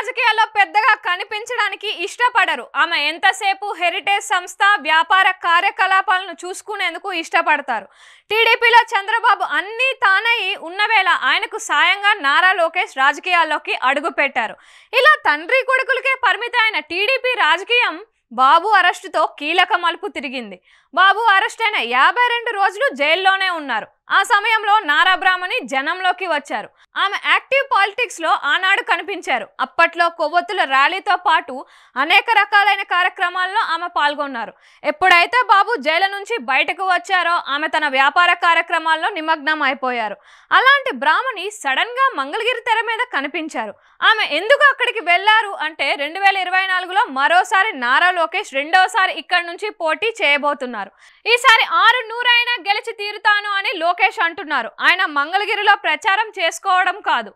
రాజకీయాల్లో పెద్దగా కనిపించడానికి ఇష్టపడరు ఆమె ఎంతసేపు హెరిటేజ్ సంస్థ వ్యాపార కార్యకలాపాలను చూసుకునేందుకు ఇష్టపడతారు టీడీపీలో చంద్రబాబు అన్నీ ఉన్న ఉన్నవేళ ఆయనకు సాయంగా నారా లోకేష్ రాజకీయాల్లోకి అడుగుపెట్టారు ఇలా తండ్రి కొడుకులకే పరిమితమైన టీడీపీ రాజకీయం బాబు అరెస్టుతో కీలక మలుపు తిరిగింది బాబు అరెస్ట్ అయిన యాభై రెండు రోజులు జైల్లోనే ఉన్నారు ఆ సమయంలో నారా బ్రాహ్మణి జనంలోకి వచ్చారు ఆమె యాక్టివ్ పాలిటిక్స్లో ఆనాడు కనిపించారు అప్పట్లో కొవ్వొత్తుల ర్యాలీతో పాటు అనేక రకాలైన కార్యక్రమాల్లో ఆమె పాల్గొన్నారు ఎప్పుడైతే బాబు జైలు నుంచి బయటకు వచ్చారో ఆమె తన వ్యాపార కార్యక్రమాల్లో నిమగ్నం అయిపోయారు అలాంటి బ్రాహ్మణి సడన్గా మంగళగిరి తెర మీద కనిపించారు ఆమె ఎందుకు అక్కడికి వెళ్ళారు అంటే రెండు వేల ఇరవై నాలుగులో మరోసారి నారాలో లోకేష్ రెండోసారి ఇక్కడి నుంచి పోటీ చేయబోతున్నారు ఈసారి ఆరు నూరైనా గెలిచి తీరుతాను అని లోకేష్ అంటున్నారు ఆయన మంగళగిరిలో ప్రచారం చేసుకోవడం కాదు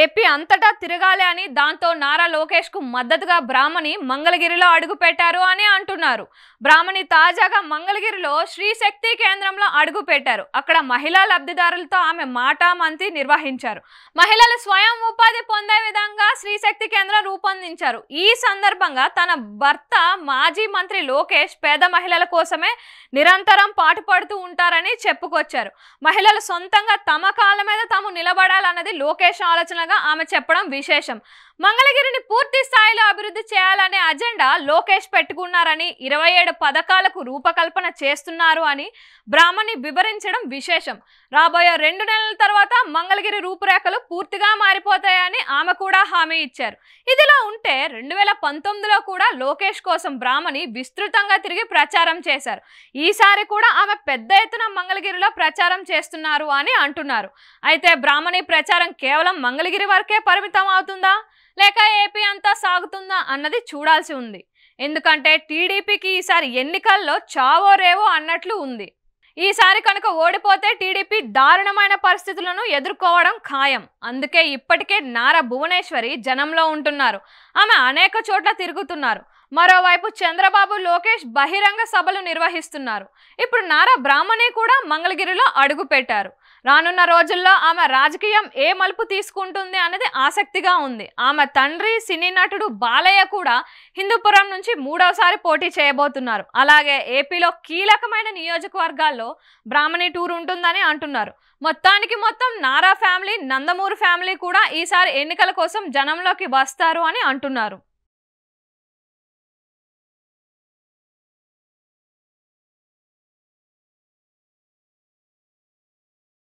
ఏపీ అంతటా తిరగాలి అని దాంతో నారా లోకేష్ కు మద్దతుగా బ్రాహ్మణి మంగళగిరిలో అడుగుపెట్టారు అని అంటున్నారు బ్రాహ్మణి తాజాగా మంగళగిరిలో శ్రీశక్తి కేంద్రంలో అడుగుపెట్టారు అక్కడ మహిళా లబ్ధిదారులతో ఆమె మాటామంతి నిర్వహించారు మహిళలు స్వయం ఉపాధి పొందే విధంగా శ్రీశక్తి కేంద్రం రూపొందించారు ఈ సందర్భంగా తన భర్త మాజీ మంత్రి లోకేష్ పేద మహిళల కోసమే నిరంతరం పాటుపడుతూ ఉంటారని చెప్పుకొచ్చారు మహిళలు సొంతంగా తమ కాళ్ళ మీద తాము నిలబడాలన్నది లోకేష్ ఆలోచనగా ఆమె చెప్పడం విశేషం మంగళగిరిని పూర్తి స్థాయిలో అభివృద్ధి చేయాలనే అజెండా లోకేష్ పెట్టుకున్నారని ఇరవై ఏడు పథకాలకు రూపకల్పన చేస్తున్నారు అని బ్రాహ్మణి వివరించడం విశేషం రాబోయే రెండు నెలల తర్వాత మంగళగిరి రూపురేఖలు పూర్తిగా మారిపోతాయని ఆమె కూడా హామీ ఇచ్చారు ఇదిలా ఉంటే రెండు వేల పంతొమ్మిదిలో కూడా లోకేష్ కోసం బ్రాహ్మణి విస్తృతంగా తిరిగి ప్రచారం చేశారు ఈసారి కూడా ఆమె పెద్ద ఎత్తున మంగళగిరిలో ప్రచారం చేస్తున్నారు అని అంటున్నారు అయితే బ్రాహ్మణి ప్రచారం కేవలం మంగళగిరి వరకే పరిమితం అవుతుందా లేక ఏపీ అంతా సాగుతుందా అన్నది చూడాల్సి ఉంది ఎందుకంటే టీడీపీకి ఈసారి ఎన్నికల్లో చావో రేవో అన్నట్లు ఉంది ఈసారి కనుక ఓడిపోతే టీడీపీ దారుణమైన పరిస్థితులను ఎదుర్కోవడం ఖాయం అందుకే ఇప్పటికే నారా భువనేశ్వరి జనంలో ఉంటున్నారు ఆమె అనేక చోట్ల తిరుగుతున్నారు మరోవైపు చంద్రబాబు లోకేష్ బహిరంగ సభలు నిర్వహిస్తున్నారు ఇప్పుడు నారా బ్రాహ్మణి కూడా మంగళగిరిలో అడుగుపెట్టారు రానున్న రోజుల్లో ఆమె రాజకీయం ఏ మలుపు తీసుకుంటుంది అన్నది ఆసక్తిగా ఉంది ఆమె తండ్రి సినీ నటుడు బాలయ్య కూడా హిందూపురం నుంచి మూడవసారి పోటీ చేయబోతున్నారు అలాగే ఏపీలో కీలకమైన నియోజకవర్గాల్లో బ్రాహ్మణి టూర్ ఉంటుందని అంటున్నారు మొత్తానికి మొత్తం నారా ఫ్యామిలీ నందమూరు ఫ్యామిలీ కూడా ఈసారి ఎన్నికల కోసం జనంలోకి వస్తారు అని అంటున్నారు